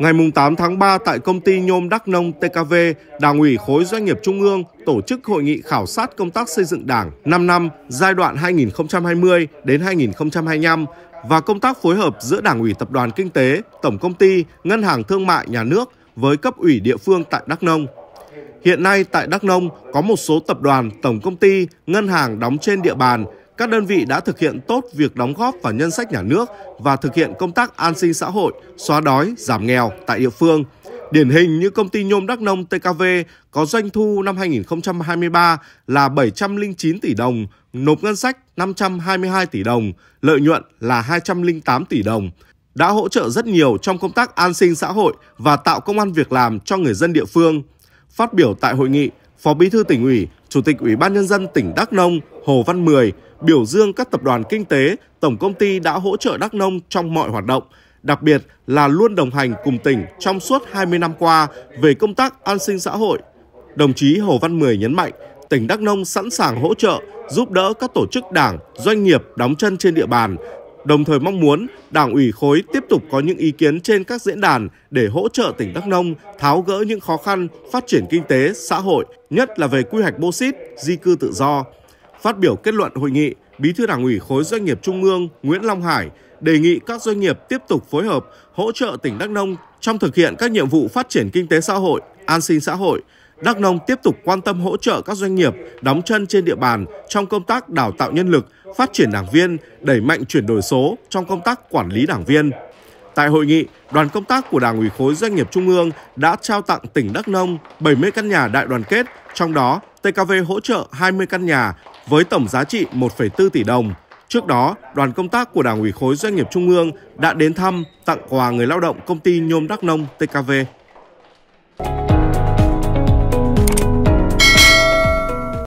Ngày 8 tháng 3 tại công ty nhôm Đắk Nông TKV, Đảng ủy khối doanh nghiệp Trung ương tổ chức hội nghị khảo sát công tác xây dựng Đảng 5 năm giai đoạn 2020 đến 2025 và công tác phối hợp giữa Đảng ủy Tập đoàn Kinh tế, Tổng công ty, Ngân hàng Thương mại Nhà nước với cấp ủy địa phương tại Đắk Nông. Hiện nay tại Đắk Nông có một số tập đoàn, tổng công ty, ngân hàng đóng trên địa bàn các đơn vị đã thực hiện tốt việc đóng góp vào ngân sách nhà nước và thực hiện công tác an sinh xã hội, xóa đói, giảm nghèo tại địa phương. Điển hình như công ty nhôm Đắk Nông TKV có doanh thu năm 2023 là 709 tỷ đồng, nộp ngân sách 522 tỷ đồng, lợi nhuận là 208 tỷ đồng. Đã hỗ trợ rất nhiều trong công tác an sinh xã hội và tạo công an việc làm cho người dân địa phương. Phát biểu tại hội nghị, Phó Bí thư tỉnh ủy, Chủ tịch Ủy ban Nhân dân tỉnh Đắk Nông Hồ Văn Mười biểu dương các tập đoàn kinh tế, tổng công ty đã hỗ trợ Đắk Nông trong mọi hoạt động, đặc biệt là luôn đồng hành cùng tỉnh trong suốt 20 năm qua về công tác an sinh xã hội. Đồng chí Hồ Văn Mười nhấn mạnh, tỉnh Đắk Nông sẵn sàng hỗ trợ, giúp đỡ các tổ chức đảng, doanh nghiệp đóng chân trên địa bàn, đồng thời mong muốn Đảng ủy khối tiếp tục có những ý kiến trên các diễn đàn để hỗ trợ tỉnh Đắk Nông tháo gỡ những khó khăn phát triển kinh tế, xã hội, nhất là về quy hoạch bô xít, di cư tự do. Phát biểu kết luận hội nghị, Bí thư Đảng ủy khối doanh nghiệp Trung ương Nguyễn Long Hải đề nghị các doanh nghiệp tiếp tục phối hợp hỗ trợ tỉnh Đắk Nông trong thực hiện các nhiệm vụ phát triển kinh tế xã hội, an sinh xã hội, Đắk Nông tiếp tục quan tâm hỗ trợ các doanh nghiệp đóng chân trên địa bàn trong công tác đào tạo nhân lực, phát triển đảng viên, đẩy mạnh chuyển đổi số trong công tác quản lý đảng viên. Tại hội nghị, đoàn công tác của Đảng ủy khối doanh nghiệp Trung ương đã trao tặng tỉnh Đắk Nông 70 căn nhà đại đoàn kết, trong đó TKV hỗ trợ 20 căn nhà với tổng giá trị 1,4 tỷ đồng. Trước đó, đoàn công tác của Đảng ủy khối doanh nghiệp Trung ương đã đến thăm tặng quà người lao động công ty Nhôm Đắk Nông TKV.